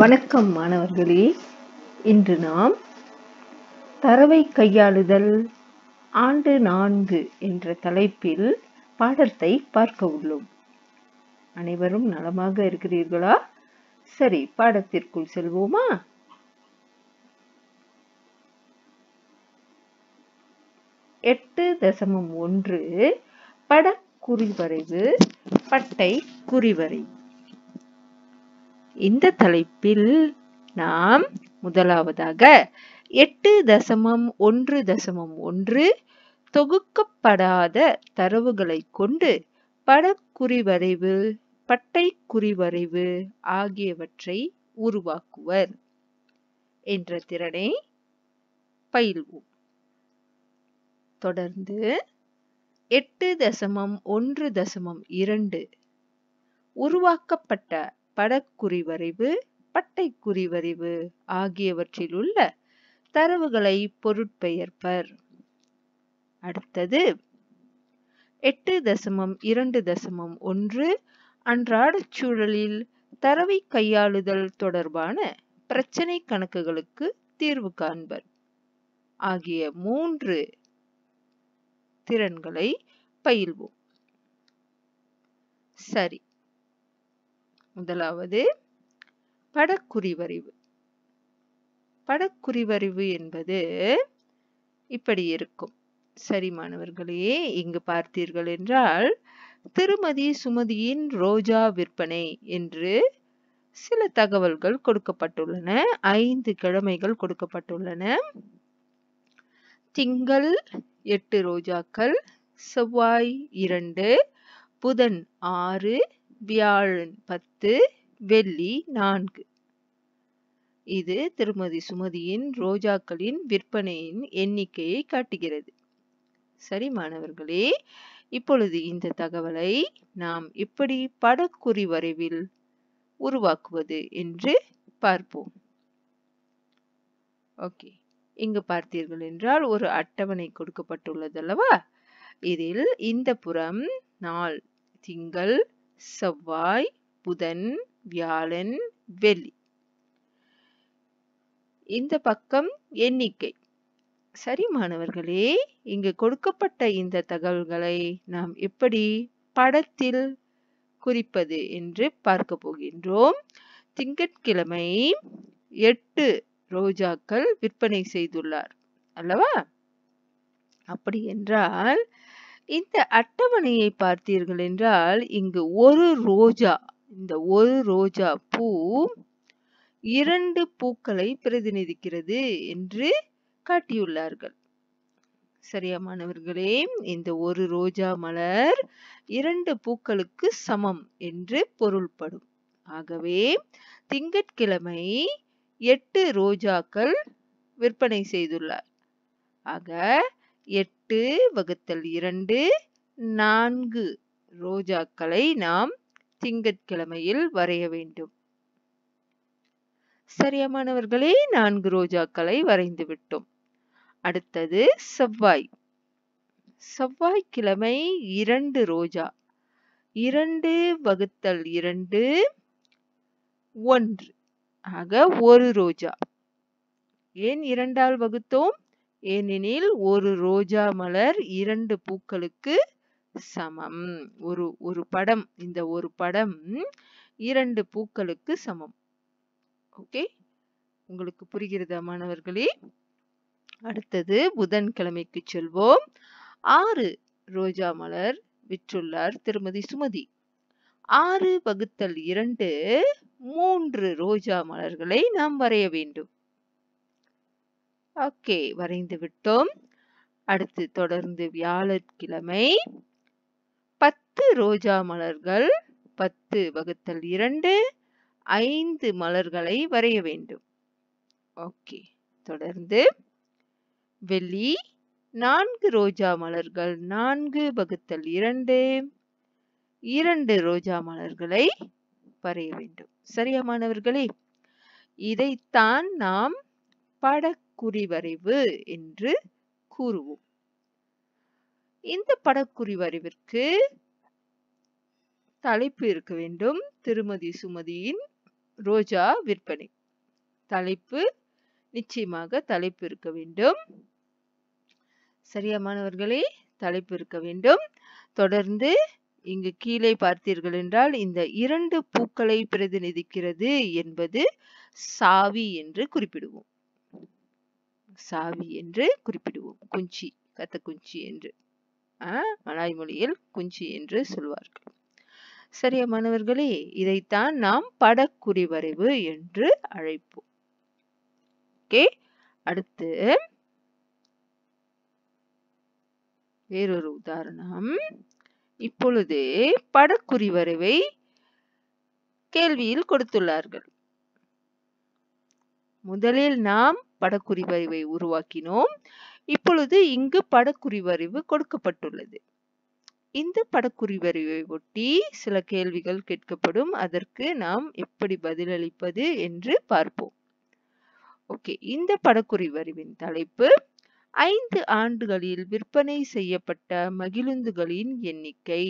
வணக்கம் மாணவர்களே இன்று நாம் தரவை கையாளுதல் ஆண்டு நான்கு என்ற தலைப்பில் பாடத்தை பார்க்க உள்ளோம் அனைவரும் நலமாக இருக்கிறீர்களா சரி பாடத்திற்குள் செல்வோமா எட்டு தசமம் ஒன்று குறிவரைவு பட்டை குறிவரைவு இந்த தலைப்பில் நாம் முதலாவதாக எட்டு தசமம் ஒன்று தசமம் ஒன்று தொகுக்கப்படாத தரவுகளை கொண்டு படக்குறிவரைவு பட்டை குறிவரைவு ஆகியவற்றை உருவாக்குவர் என்ற திறனை பயில்வோம் தொடர்ந்து எட்டு தசமம் ஒன்று தசமம் இரண்டு உருவாக்கப்பட்ட படக்குறிவரைவு பட்டைக்குறிவரைவு உள்ள தரவுகளை பொருட்பெயர்ப்பர் அடுத்தது எட்டு தசமம் இரண்டு தசமம் ஒன்று அன்றாட சூழலில் தரவை கையாளுதல் தொடர்பான பிரச்சனை கணக்குகளுக்கு தீர்வு காண்பர் ஆகிய மூன்று திறன்களை பயில்வோம் சரி முதலாவது படக்குறிவறிவு படக்குறிவறிவு என்பது இப்படி இருக்கும் சரி மாணவர்களே இங்கு பார்த்தீர்கள் என்றால் திருமதி சுமதியின் ரோஜா விற்பனை என்று சில தகவல்கள் கொடுக்கப்பட்டுள்ளன ஐந்து கிழமைகள் கொடுக்கப்பட்டுள்ளன திங்கள் எட்டு ரோஜாக்கள் செவ்வாய் இரண்டு புதன் ஆறு வியாழன் பத்து வெள்ளி நான்கு இது திருமதி சுமதியின் ரோஜாக்களின் விற்பனையின் எண்ணிக்கையை காட்டுகிறது சரி மாணவர்களே இப்பொழுது இந்த தகவலை நாம் எப்படி படக்குறி வரைவில் உருவாக்குவது என்று பார்ப்போம் ஓகே இங்கு பார்த்தீர்கள் என்றால் ஒரு அட்டவணை கொடுக்கப்பட்டுள்ளது அல்லவா இதில் இந்த புறம் நாள் திங்கள் செவ்வாய் புதன் வியாழன் வெள்ளி இந்த பக்கம் எண்ணிக்கை சரி மாணவர்களே இங்கு கொடுக்கப்பட்ட இந்த தகவல்களை நாம் எப்படி படத்தில் குறிப்பது என்று பார்க்க போகின்றோம் திங்கட்கிழமை எட்டு ரோஜாக்கள் விற்பனை செய்துள்ளார் அல்லவா அப்படி என்றால் இந்த அட்டவணையை பார்த்தீர்கள் என்றால் இங்கு ஒரு ரோஜா இந்த ஒரு ரோஜா பூ இரண்டு பூக்களை பிரதிநிதிக்கிறது என்று காட்டியுள்ளார்கள் சரியா மாணவர்களே இந்த ஒரு ரோஜா மலர் இரண்டு பூக்களுக்கு சமம் என்று பொருள்படும் ஆகவே திங்கட்கிழமை எட்டு ரோஜாக்கள் விற்பனை செய்துள்ளார் ஆக எட்டு வகுத்தல் இரண்டு நான்கு ரோஜாக்களை நாம் திங்கட்கிழமையில் வரைய வேண்டும் சரியா மாணவர்களே நான்கு ரோஜாக்களை வரைந்து விட்டோம் அடுத்தது செவ்வாய் செவ்வாய்க்கிழமை இரண்டு ரோஜா இரண்டு வகுத்தல் இரண்டு ஒன்று ஆக ஒரு ரோஜா ஏன் இரண்டால் வகுத்தோம் ஏனெனில் ஒரு ரோஜா மலர் இரண்டு பூக்களுக்கு சமம் ஒரு ஒரு படம் இந்த ஒரு படம் இரண்டு பூக்களுக்கு சமம் ஓகே உங்களுக்கு புரிகிறதா மாணவர்களே அடுத்தது புதன்கிழமைக்கு செல்வோம் ஆறு ரோஜா மலர் விற்றுள்ளார் திருமதி சுமதி ஆறு வகுத்தல் இரண்டு மூன்று ரோஜா மலர்களை நாம் வரைய வேண்டும் ஓகே வரைந்து விட்டோம் அடுத்து தொடர்ந்து வியாழக்கிழமை பத்து ரோஜா மலர்கள் பத்து வகுத்தல் இரண்டு ஐந்து மலர்களை வரைய வேண்டும் ஓகே தொடர்ந்து வெள்ளி நான்கு ரோஜா மலர்கள் நான்கு வகுத்தல் இரண்டு இரண்டு ரோஜா மலர்களை வரைய வேண்டும் சரியா மாணவர்களே இதைத்தான் நாம் பட குறிவரைவு என்று கூறுவோம் இந்த படக்குறிவரைவிற்கு தலைப்பு இருக்க வேண்டும் திருமதி சுமதியின் ரோஜா விற்பனை தலைப்பு நிச்சயமாக தலைப்பு இருக்க வேண்டும் சரியா மாணவர்களே தலைப்பு இருக்க வேண்டும் தொடர்ந்து இங்கு கீழே பார்த்தீர்கள் என்றால் இந்த இரண்டு பூக்களை பிரதிநிதிக்கிறது என்பது சாவி என்று குறிப்பிடுவோம் சாவி என்று குறிப்பிடுவோம் குஞ்சி கத்த குஞ்சி என்று மலாய் மொழியில் குஞ்சி என்று சொல்வார்கள் சரியா மாணவர்களே இதைத்தான் நாம் படக்குறி வரைவு என்று அழைப்போம் ஓகே அடுத்து வேறொரு உதாரணம் இப்பொழுது படக்குறி வரைவை கேள்வியில் கொடுத்துள்ளார்கள் முதலில் நாம் படக்குறிவறிவை உருவாக்கினோம் இப்பொழுது இங்கு படக்குறிவரைவு கொடுக்கப்பட்டுள்ளது இந்த படக்குறிவரைவை ஒட்டி சில கேள்விகள் கேட்கப்படும் அதற்கு நாம் எப்படி பதிலளிப்பது என்று பார்ப்போம் ஓகே இந்த படக்குறிவரிவின் தலைப்பு ஐந்து ஆண்டுகளில் விற்பனை செய்யப்பட்ட மகிழுந்துகளின் எண்ணிக்கை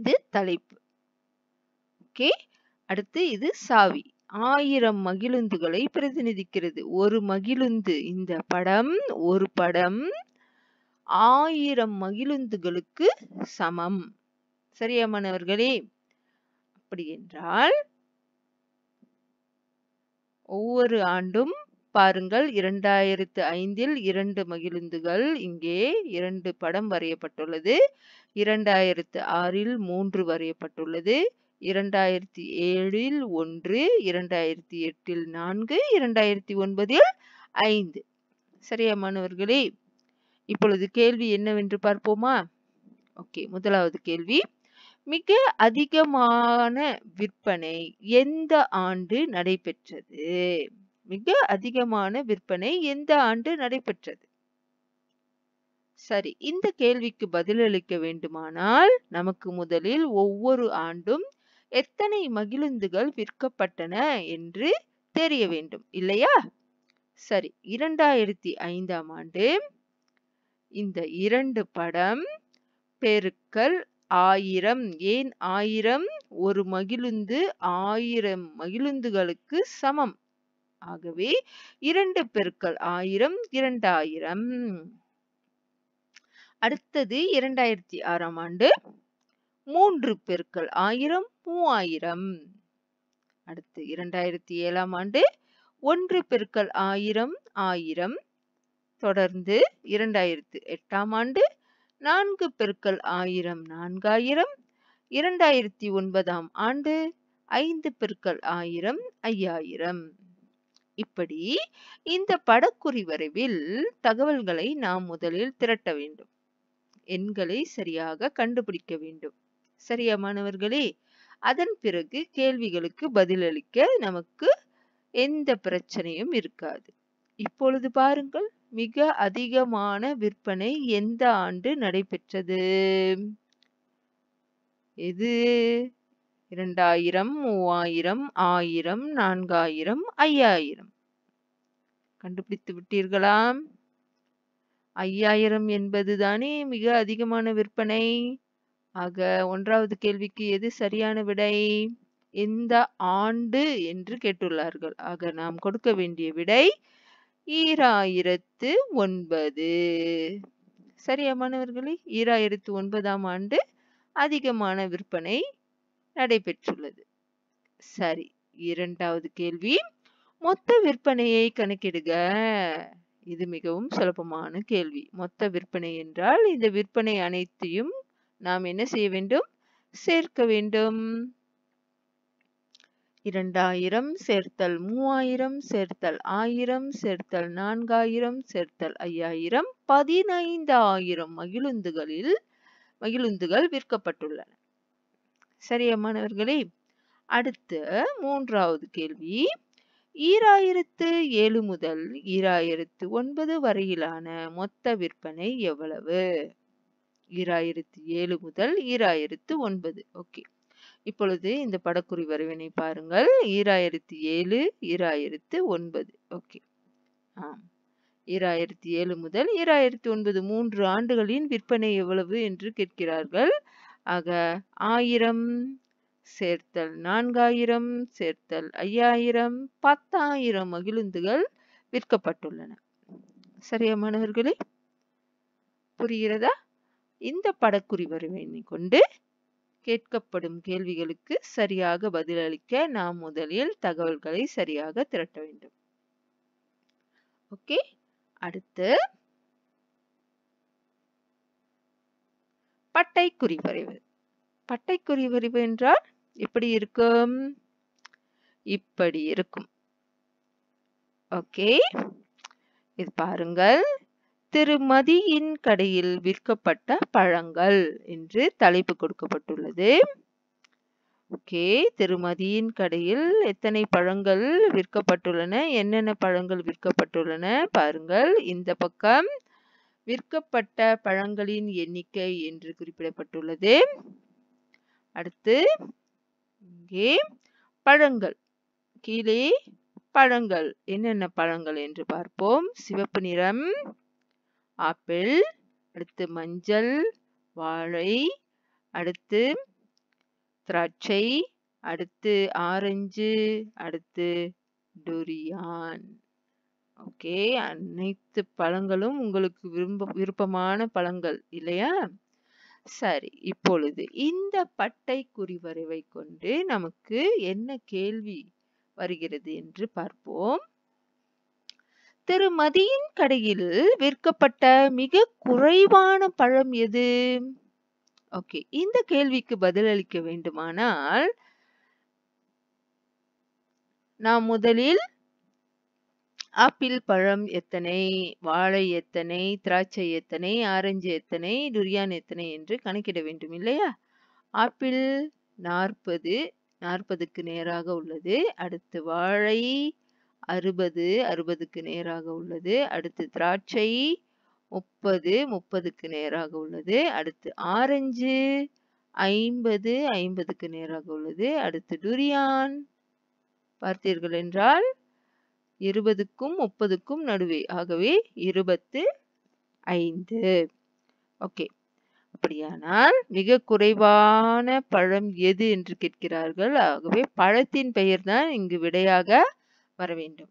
இது தலைப்பு ஓகே அடுத்து இது சாவி ஆயிரம் மகிழுந்துகளை பிரதிநிதிக்கிறது ஒரு மகிழுந்து இந்த படம் ஒரு படம் ஆயிரம் மகிழுந்துகளுக்கு சமம் சரியா மாணவர்களே அப்படி என்றால் ஒவ்வொரு ஆண்டும் பாருங்கள் இரண்டாயிரத்து ஐந்தில் இரண்டு மகிழுந்துகள் இங்கே இரண்டு படம் வரையப்பட்டுள்ளது இரண்டாயிரத்து ஆறில் மூன்று வரையப்பட்டுள்ளது இரண்டாயிரத்தி ஏழில் ஒன்று இரண்டாயிரத்தி எட்டில் நான்கு இரண்டாயிரத்தி ஒன்பதில் ஐந்து சரியா மாணவர்களே இப்பொழுது கேள்வி என்னவென்று பார்ப்போமா ஓகே முதலாவது கேள்வி மிக அதிகமான விற்பனை எந்த ஆண்டு நடைபெற்றது மிக அதிகமான விற்பனை எந்த ஆண்டு நடைபெற்றது சரி இந்த கேள்விக்கு பதிலளிக்க வேண்டுமானால் நமக்கு முதலில் ஒவ்வொரு ஆண்டும் எத்தனை மகிழுந்துகள் விற்கப்பட்டன என்று தெரிய வேண்டும் இல்லையா சரி இரண்டாயிரத்தி ஐந்தாம் ஆண்டு இந்த இரண்டு படம் பெருக்கல் ஆயிரம் ஏன் ஆயிரம் ஒரு மகிழுந்து ஆயிரம் மகிழுந்துகளுக்கு சமம் ஆகவே இரண்டு பெருக்கள் ஆயிரம் இரண்டாயிரம் அடுத்தது இரண்டாயிரத்தி ஆறாம் ஆண்டு மூன்று பெருக்கள் ஆயிரம் மூவாயிரம் அடுத்து இரண்டாயிரத்தி ஏழாம் ஆண்டு ஒன்று பெருக்கள் ஆயிரம் ஆயிரம் தொடர்ந்து இரண்டாயிரத்து எட்டாம் ஆண்டு நான்கு பெருக்கள் ஆயிரம் நான்காயிரம் இரண்டாயிரத்தி ஒன்பதாம் ஆண்டு ஐந்து பெருக்கள் ஆயிரம் ஐயாயிரம் இப்படி இந்த படக்குறி வரைவில் தகவல்களை நாம் முதலில் திரட்ட வேண்டும் எண்களை சரியாக கண்டுபிடிக்க வேண்டும் சரியா மாணவர்களே அதன் பிறகு கேள்விகளுக்கு பதிலளிக்க நமக்கு எந்த பிரச்சனையும் இருக்காது இப்பொழுது பாருங்கள் மிக அதிகமான விற்பனை எந்த ஆண்டு நடைபெற்றது எது இரண்டாயிரம் மூவாயிரம் ஆயிரம் நான்காயிரம் ஐயாயிரம் கண்டுபிடித்து விட்டீர்களாம் ஐயாயிரம் என்பதுதானே மிக அதிகமான விற்பனை ஆக ஒன்றாவது கேள்விக்கு எது சரியான விடை இந்த ஆண்டு என்று கேட்டுள்ளார்கள் ஆக நாம் கொடுக்க வேண்டிய விடை ஈராயிரத்து ஒன்பது சரியா மாணவர்களே ஈராயிரத்து ஒன்பதாம் ஆண்டு அதிகமான விற்பனை நடைபெற்றுள்ளது சரி இரண்டாவது கேள்வி மொத்த விற்பனையை கணக்கிடுக இது மிகவும் சுலபமான கேள்வி மொத்த விற்பனை என்றால் இந்த விற்பனை அனைத்தையும் நாம் என்ன செய்ய வேண்டும் சேர்க்க வேண்டும் இரண்டாயிரம் சேர்த்தல் மூவாயிரம் சேர்த்தல் ஆயிரம் சேர்த்தல் நான்காயிரம் சேர்த்தல் ஐயாயிரம் பதினைந்து ஆயிரம் மகிழுந்துகளில் மகிழுந்துகள் விற்கப்பட்டுள்ளன சரியா மாணவர்களே அடுத்து மூன்றாவது கேள்வி ஈராயிரத்து ஏழு முதல் ஈராயிரத்து ஒன்பது வரையிலான மொத்த விற்பனை எவ்வளவு ஈராயிரத்தி ஏழு முதல் ஈராயிரத்து ஒன்பது ஓகே இப்பொழுது இந்த படக்குறி வரைவினை பாருங்கள் ஈராயிரத்தி ஏழு ஈராயிரத்து ஒன்பது ஓகே ஈராயிரத்தி ஏழு முதல் ஈராயிரத்தி ஒன்பது மூன்று ஆண்டுகளின் விற்பனை எவ்வளவு என்று கேட்கிறார்கள் ஆக ஆயிரம் சேர்த்தல் நான்காயிரம் சேர்த்தல் ஐயாயிரம் பத்தாயிரம் மகிழுந்துகள் விற்கப்பட்டுள்ளன சரியா மாணவர்களே புரிகிறதா இந்த படக்குறி வரைவினை கொண்டு கேட்கப்படும் கேள்விகளுக்கு சரியாக பதிலளிக்க நாம் முதலில் தகவல்களை சரியாக திரட்ட வேண்டும் ஓகே அடுத்து பட்டைக்குறி வரைவு பட்டைக்குறி வரைவு என்றால் எப்படி இருக்கும் இப்படி இருக்கும் ஓகே இது பாருங்கள் திருமதியின் கடையில் விற்கப்பட்ட பழங்கள் என்று தலைப்பு கொடுக்கப்பட்டுள்ளது ஓகே திருமதியின் கடையில் எத்தனை பழங்கள் விற்கப்பட்டுள்ளன என்னென்ன பழங்கள் விற்கப்பட்டுள்ளன பாருங்கள் இந்த பக்கம் விற்கப்பட்ட பழங்களின் எண்ணிக்கை என்று குறிப்பிடப்பட்டுள்ளது அடுத்து இங்கே பழங்கள் கீழே பழங்கள் என்னென்ன பழங்கள் என்று பார்ப்போம் சிவப்பு நிறம் ஆப்பிள் அடுத்து மஞ்சள் வாழை அடுத்து திராட்சை அடுத்து ஆரஞ்சு அடுத்து டொரியான் ஓகே அனைத்து பழங்களும் உங்களுக்கு விரும்ப விருப்பமான பழங்கள் இல்லையா சரி இப்பொழுது இந்த பட்டை குறிவரைவை கொண்டு நமக்கு என்ன கேள்வி வருகிறது என்று பார்ப்போம் திருமதியின் கடையில் விற்கப்பட்ட மிக குறைவான பழம் எது ஓகே இந்த கேள்விக்கு பதிலளிக்க வேண்டுமானால் நாம் முதலில் ஆப்பிள் பழம் எத்தனை வாழை எத்தனை திராட்சை எத்தனை ஆரஞ்சு எத்தனை டுரியான் எத்தனை என்று கணக்கிட வேண்டும் இல்லையா ஆப்பிள் நாற்பது நாற்பதுக்கு நேராக உள்ளது அடுத்து வாழை அறுபது அறுபதுக்கு நேராக உள்ளது அடுத்து திராட்சை முப்பது முப்பதுக்கு நேராக உள்ளது அடுத்து ஆரஞ்சு ஐம்பது ஐம்பதுக்கு நேராக உள்ளது அடுத்து டுரியான் பார்த்தீர்கள் என்றால் இருபதுக்கும் முப்பதுக்கும் நடுவே ஆகவே இருபத்து ஐந்து ஓகே அப்படியானால் மிக குறைவான பழம் எது என்று கேட்கிறார்கள் ஆகவே பழத்தின் பெயர்தான் இங்கு விடையாக வர வேண்டும்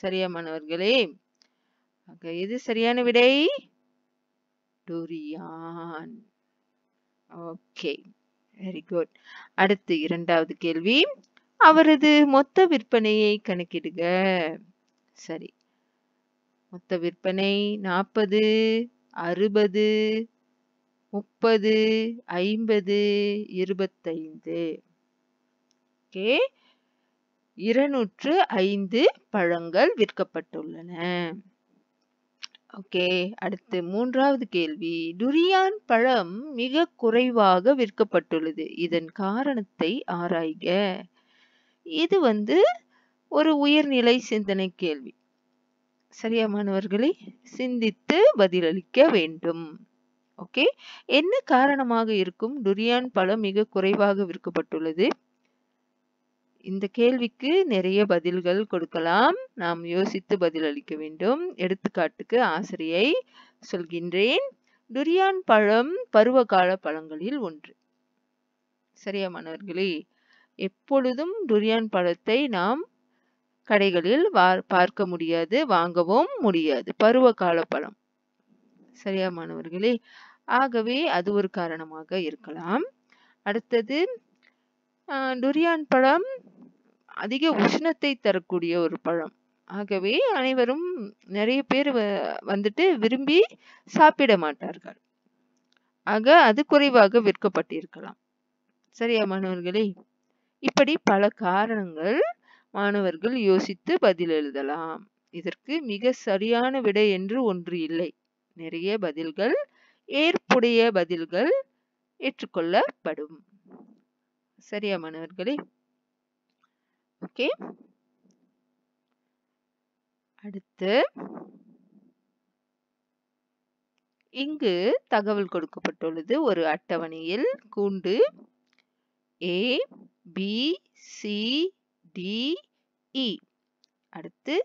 சரியா மாணவர்களே எது சரியான விடை ஓகே வெரி குட் அடுத்து இரண்டாவது கேள்வி அவரது மொத்த விற்பனையை கணக்கிடுக சரி மொத்த விற்பனை நாற்பது அறுபது முப்பது ஐம்பது இருபத்தைந்து ஓகே இருநூற்று ஐந்து பழங்கள் விற்கப்பட்டுள்ளன ஓகே அடுத்து மூன்றாவது கேள்வி டுரியான் பழம் மிக குறைவாக விற்கப்பட்டுள்ளது இதன் காரணத்தை ஆராய்க இது வந்து ஒரு உயர்நிலை சிந்தனை கேள்வி சரியா மாணவர்களை சிந்தித்து பதிலளிக்க வேண்டும் ஓகே என்ன காரணமாக இருக்கும் டுரியான் பழம் மிக குறைவாக விற்கப்பட்டுள்ளது இந்த கேள்விக்கு நிறைய பதில்கள் கொடுக்கலாம் நாம் யோசித்து பதிலளிக்க வேண்டும் எடுத்துக்காட்டுக்கு ஆசிரியை சொல்கின்றேன் துரியான் பழம் பருவகால பழங்களில் ஒன்று சரியா மாணவர்களே எப்பொழுதும் துரியான் பழத்தை நாம் கடைகளில் பார்க்க முடியாது வாங்கவும் முடியாது பருவகால பழம் சரியா மாணவர்களே ஆகவே அது ஒரு காரணமாக இருக்கலாம் அடுத்தது அஹ் durian பழம் அதிக உஷ்ணத்தை தரக்கூடிய ஒரு பழம் ஆகவே அனைவரும் நிறைய பேர் வ வந்துட்டு விரும்பி சாப்பிட மாட்டார்கள் ஆக அது குறைவாக விற்கப்பட்டிருக்கலாம் சரியா மாணவர்களே இப்படி பல காரணங்கள் மாணவர்கள் யோசித்து பதில் எழுதலாம் இதற்கு மிக சரியான விடை என்று ஒன்று இல்லை நிறைய பதில்கள் ஏற்புடைய பதில்கள் ஏற்றுக்கொள்ளப்படும் சரியா மாணவர்களே ஓகே அடுத்து இங்கு தகவல் கொடுக்கப்பட்டுள்ளது ஒரு அட்டவணையில் கூண்டு ஏ பி சி டி அடுத்து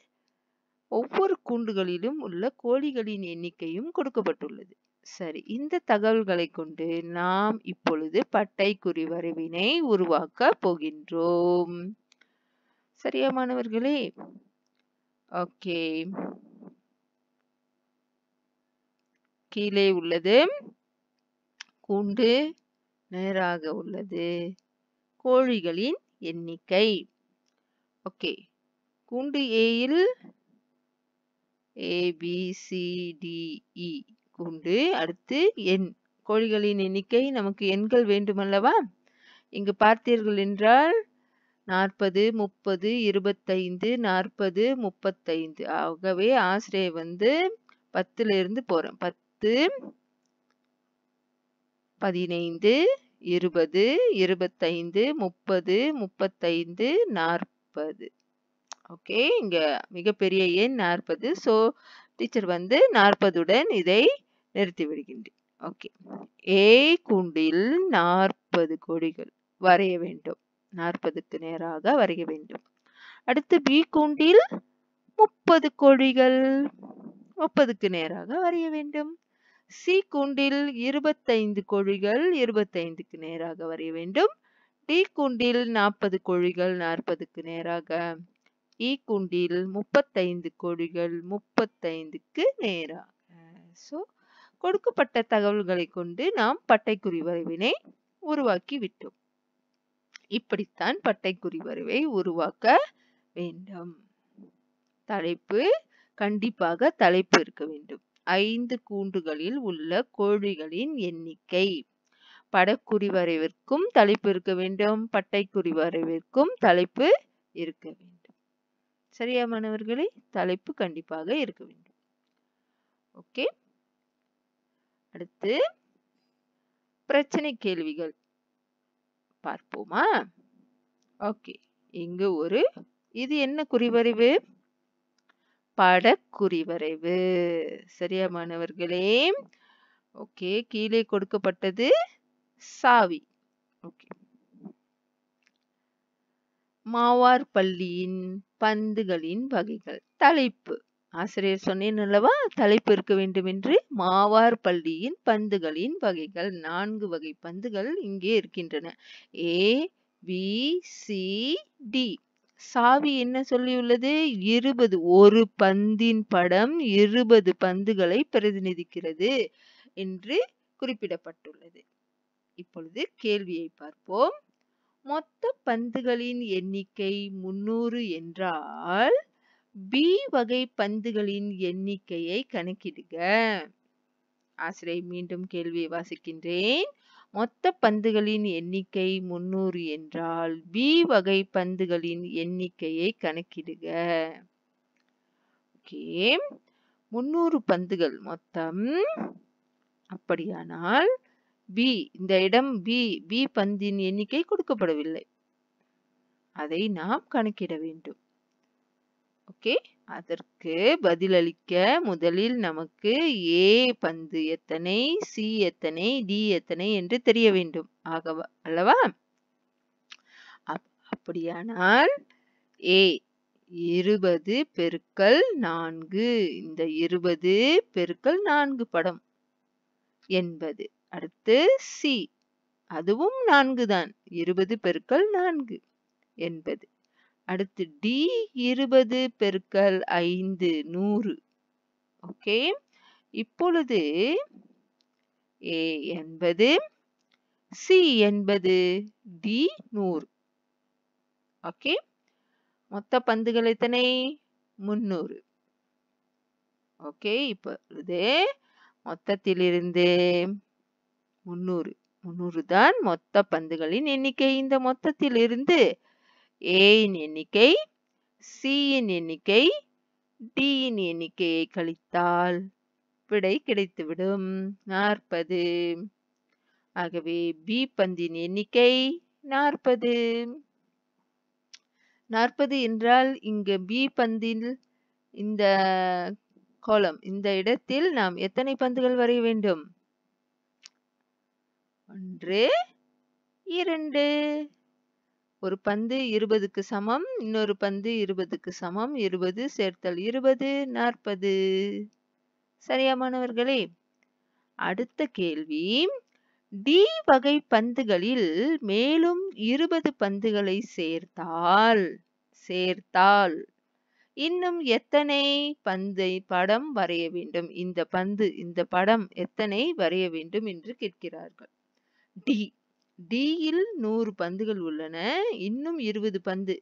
ஒவ்வொரு கூண்டுகளிலும் உள்ள கோழிகளின் எண்ணிக்கையும் கொடுக்கப்பட்டுள்ளது சரி இந்த தகவல்களை கொண்டு நாம் இப்பொழுது பட்டைக்குறி வரைவினை உருவாக்க போகின்றோம் சரியா மாணவர்களே ஓகே கீழே உள்ளது கூண்டு நேராக உள்ளது கோழிகளின் எண்ணிக்கை ஓகே கூண்டு ஏயில் ஏபிசிடிஇ உண்டு அடுத்து எண் கோழிகளின் எண்ணிக்கை நமக்கு எண்கள் வேண்டுமல்லவா இங்கு பார்த்தீர்கள் என்றால் நாற்பது முப்பது இருபத்தைந்து நாற்பது முப்பத்தைந்து ஆகவே ஆசிரியர் வந்து பத்துல இருந்து போறோம் பத்து பதினைந்து இருபது இருபத்தைந்து முப்பது முப்பத்தைந்து நாற்பது ஓகே இங்க மிகப்பெரிய எண் நாற்பது ஸோ டீச்சர் வந்து நாற்பதுடன் இதை நிறுத்தி விடுகின்றேன் ஓகே ஏ கூண்டில் நாற்பது கொடிகள் வரைய வேண்டும் நாற்பதுக்கு நேராக வரைய வேண்டும் அடுத்து பி கூண்டில் முப்பது கொடிகள் முப்பதுக்கு நேராக வரைய வேண்டும் சி கூண்டில் இருபத்தைந்து கொழிகள் இருபத்தைந்துக்கு நேராக வரைய வேண்டும் டி கூண்டில் நாற்பது கொழிகள் நாற்பதுக்கு நேராக இ e கூண்டில் முப்பத்தைந்து கொழிகள் முப்பத்தைந்துக்கு நேராக ஸோ கொடுக்கப்பட்ட தகவல்களை கொண்டு நாம் பட்டைக்குறி வரைவினை உருவாக்கி விட்டோம் இப்படித்தான் பட்டைக்குறி வரைவை உருவாக்க வேண்டும் தலைப்பு கண்டிப்பாக தலைப்பு இருக்க வேண்டும் ஐந்து கூண்டுகளில் உள்ள கோழிகளின் எண்ணிக்கை படக்குறி வரைவிற்கும் தலைப்பு இருக்க வேண்டும் பட்டைக்குறி வரைவிற்கும் தலைப்பு இருக்க வேண்டும் சரியா மாணவர்களே தலைப்பு கண்டிப்பாக இருக்க வேண்டும் ஓகே அடுத்து பிரச்சனை கேள்விகள் பார்ப்போமா ஓகே இங்கு ஒரு இது என்ன குறிவரைவு படக்குறிவரைவு சரியா மாணவர்களே ஓகே கீழே கொடுக்கப்பட்டது சாவி ஓகே மாவார் பள்ளியின் பந்துகளின் வகைகள் தலைப்பு ஆசிரியர் சொன்னேன் அல்லவா தலைப்பு இருக்க என்று மாவார் பள்ளியின் பந்துகளின் வகைகள் நான்கு வகை பந்துகள் இங்கே இருக்கின்றன ஏ பி சி டி சாவி என்ன சொல்லியுள்ளது இருபது ஒரு பந்தின் படம் இருபது பந்துகளை பிரதிநிதிக்கிறது என்று குறிப்பிடப்பட்டுள்ளது இப்பொழுது கேள்வியை பார்ப்போம் மொத்த பந்துகளின் எண்ணிக்கை முன்னூறு என்றால் பி வகை பந்துகளின் எண்ணிக்கையை கணக்கிடுக ஆசிரியை மீண்டும் கேள்வி வாசிக்கின்றேன் மொத்த பந்துகளின் எண்ணிக்கை முன்னூறு என்றால் பி வகை பந்துகளின் எண்ணிக்கையை கணக்கிடுக ஓகே முன்னூறு பந்துகள் மொத்தம் அப்படியானால் பி இந்த இடம் பி பி பந்தின் எண்ணிக்கை கொடுக்கப்படவில்லை அதை நாம் கணக்கிட வேண்டும் ஓகே அதற்கு பதிலளிக்க முதலில் நமக்கு ஏ பந்து எத்தனை சி எத்தனை டி எத்தனை என்று தெரிய வேண்டும் ஆகவா அல்லவா அப்படியானால் ஏ இருபது பெருக்கல் நான்கு இந்த இருபது பெருக்கல் நான்கு படம் என்பது அடுத்து சி அதுவும் நான்கு தான் இருபது பெருக்கல் நான்கு என்பது அடுத்து டி இருபது பெருக்கல் ஐந்து நூறு ஓகே இப்பொழுது ஏ என்பது சி என்பது டி நூறு ஓகே மொத்த பந்துகள் எத்தனை முன்னூறு ஓகே இப்பொழுது மொத்தத்திலிருந்து முன்னூறு முன்னூறு தான் மொத்த பந்துகளின் எண்ணிக்கை இந்த மொத்தத்திலிருந்து ஏயின் எண்ணிக்கை சியின் எண்ணிக்கை டியின் எண்ணிக்கையை கழித்தால் விடை கிடைத்துவிடும் நாற்பது ஆகவே பி பந்தின் எண்ணிக்கை நாற்பது நாற்பது என்றால் இங்கு பி பந்தில் இந்த கோலம் இந்த இடத்தில் நாம் எத்தனை பந்துகள் வரைய வேண்டும் ஒன்று இரண்டு ஒரு பந்து இருபதுக்கு சமம் இன்னொரு பந்து இருபதுக்கு சமம் இருபது சேர்த்தல் இருபது நாற்பது சரியா மாணவர்களே அடுத்த கேள்வி டி வகை பந்துகளில் மேலும் இருபது பந்துகளை சேர்த்தால் சேர்த்தால் இன்னும் எத்தனை பந்தை படம் வரைய வேண்டும் இந்த பந்து இந்த படம் எத்தனை வரைய வேண்டும் என்று கேட்கிறார்கள் டி டியில் நூறு பந்துகள் உள்ளன இன்னும் இருபது பந்து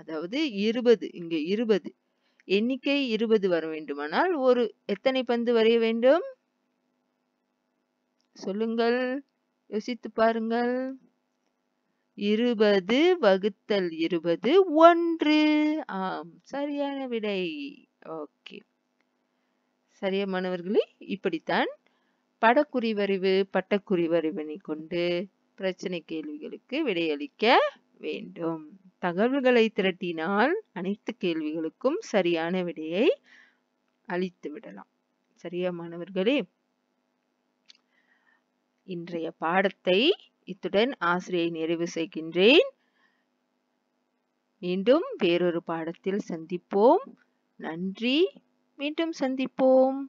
அதாவது இருபது இங்கே இருபது எண்ணிக்கை இருபது வர வேண்டுமானால் ஒரு எத்தனை பந்து வரைய வேண்டும் சொல்லுங்கள் யோசித்து பாருங்கள் இருபது வகுத்தல் இருபது ஒன்று ஆம் சரியான விடை ஓகே சரியா மாணவர்களே இப்படித்தான் படக்குறி வரைவு பட்டக்குறி வரைவினை கொண்டு பிரச்சனை கேள்விகளுக்கு விடையளிக்க வேண்டும் தகவல்களை திரட்டினால் அனைத்து கேள்விகளுக்கும் சரியான விடையை அளித்து விடலாம் சரியா மாணவர்களே இன்றைய பாடத்தை இத்துடன் ஆசிரியை நிறைவு செய்கின்றேன் மீண்டும் வேறொரு பாடத்தில் சந்திப்போம் நன்றி மீண்டும் சந்திப்போம்